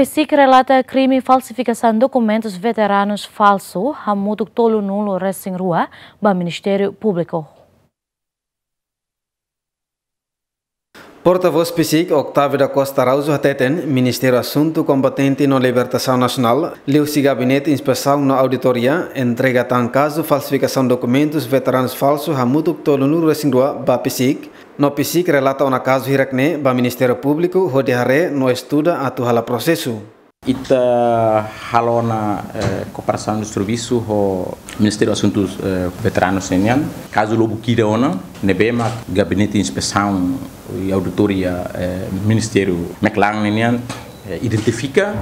PSIC relata crime falsificação documentos veteranos falso, hamudo tolo nulo recém rua, ba Ministério Público. Porta-voz PSIC, Octávio da Costa Araújo Ateten, Ministério Assunto Combatente na Libertação Nacional, leu se gabinete inspeção na auditoria, entrega tão caso falsificação documentos veteranos falso, hamudo tolo nulo recém rua, ba PSIC, no PISI relata un caso hirakne ba Ministério Público ho diare no estuda atu hala processo. Ita halona eh, cooperação de serviço ho Ministério dos Assuntos eh, Veteranos Senian. Caso lobo kira ona nebema gabinete de inspeção e auditoria eh, Ministério Meklang Senian eh, identifica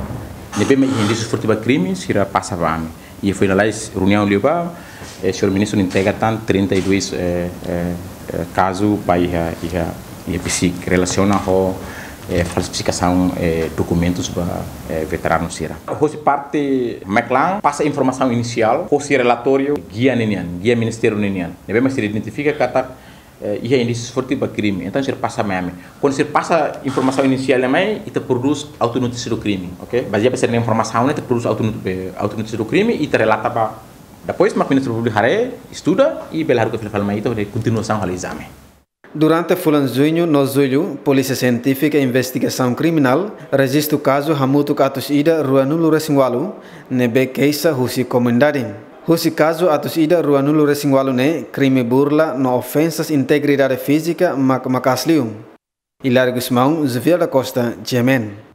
nebema indícios furtiva crime sira passa vame. E foi na reunião leva, eh, o senhor ministro entrega tan 32 eh, eh, eh, caso para ia ia psic relaciona com, é, falsificação é, documentos para é, veteranos ira, Hoje parte Meklang passa informação inicial, hoje relatório guia nenian, guia ministério nenian. Nebe se identifica que eh, ia é indícios fortes para crime. Então se passa mesmo. Quando se passa informação inicial também, e te produz autonotícia do crime, ok? Baseado nessa informação, né, te produz autonotícia do crime e te relata para depois, o Ministro Público Haré estuda e Belargo Filfalma então de continuação o exame. Durante o fulano fulanzunho, nozulho, Polícia Científica e Investigação Criminal registra o caso Hamutu Katus Ida Ruanulo Resingwalu, nebe queixa Rusi Comendade. Rusi caso Atus Ida Nulu Resingwalu ne crime burla no ofensas integridade física mac macasliu. Hilário Guzmão, Zvira da Costa, Gemen.